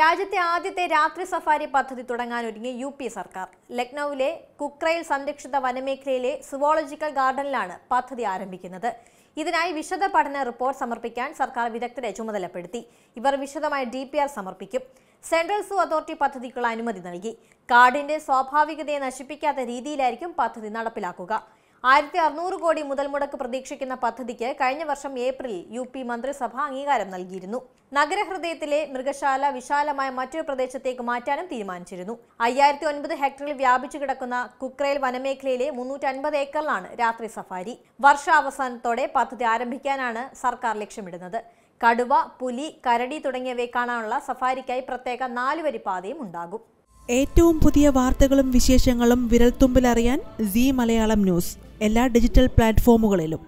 രാജ്യത്തെ ആദ്യത്തെ രാത്രി സഫാരി പദ്ധതി തുടങ്ങാനൊരുങ്ങി യു പി സർക്കാർ ലക്നൌവിലെ കുക്രയിൽ സംരക്ഷിത വനമേഖലയിലെ സുവോളജിക്കൽ ഗാർഡനിലാണ് പദ്ധതി ആരംഭിക്കുന്നത് ഇതിനായി വിശദ പഠന റിപ്പോർട്ട് സമർപ്പിക്കാൻ സർക്കാർ വിദഗ്ധരെ ചുമതലപ്പെടുത്തി ഇവർ വിശദമായ ഡി സമർപ്പിക്കും സെൻട്രൽ സൂ അതോറിറ്റി പദ്ധതിക്കുള്ള അനുമതി നൽകി കാടിന്റെ സ്വാഭാവികതയെ നശിപ്പിക്കാത്ത രീതിയിലായിരിക്കും പദ്ധതി നടപ്പിലാക്കുക ആയിരത്തി അറുന്നൂറ് കോടി മുതൽ മുടക്ക് പ്രതീക്ഷിക്കുന്ന പദ്ധതിക്ക് കഴിഞ്ഞ വർഷം ഏപ്രിലിൽ യു പി മന്ത്രിസഭ അംഗീകാരം നൽകിയിരുന്നു നഗരഹൃദയത്തിലെ മൃഗശാല വിശാലമായ മറ്റൊരു പ്രദേശത്തേക്ക് മാറ്റാനും തീരുമാനിച്ചിരുന്നു അയ്യായിരത്തി ഒൻപത് ഹെക്ടറിൽ വ്യാപിച്ചു കിടക്കുന്ന കുക്രേൽ വനമേഖലയിലെ മുന്നൂറ്റി അൻപത് ഏക്കറിലാണ് രാത്രി സഫാരി വർഷാവസാനത്തോടെ പദ്ധതി ആരംഭിക്കാനാണ് സർക്കാർ ലക്ഷ്യമിടുന്നത് കടുവ പുലി കരടി തുടങ്ങിയവയെ കാണാനുള്ള സഫാരിക്കായി പ്രത്യേക നാലുവരി പാതയും ഉണ്ടാകും ഏറ്റവും പുതിയ വാർത്തകളും വിശേഷങ്ങളും വിരൽത്തുമ്പിലറിയാൻ സി മലയാളം ന്യൂസ് എല്ലാ ഡിജിറ്റൽ പ്ലാറ്റ്ഫോമുകളിലും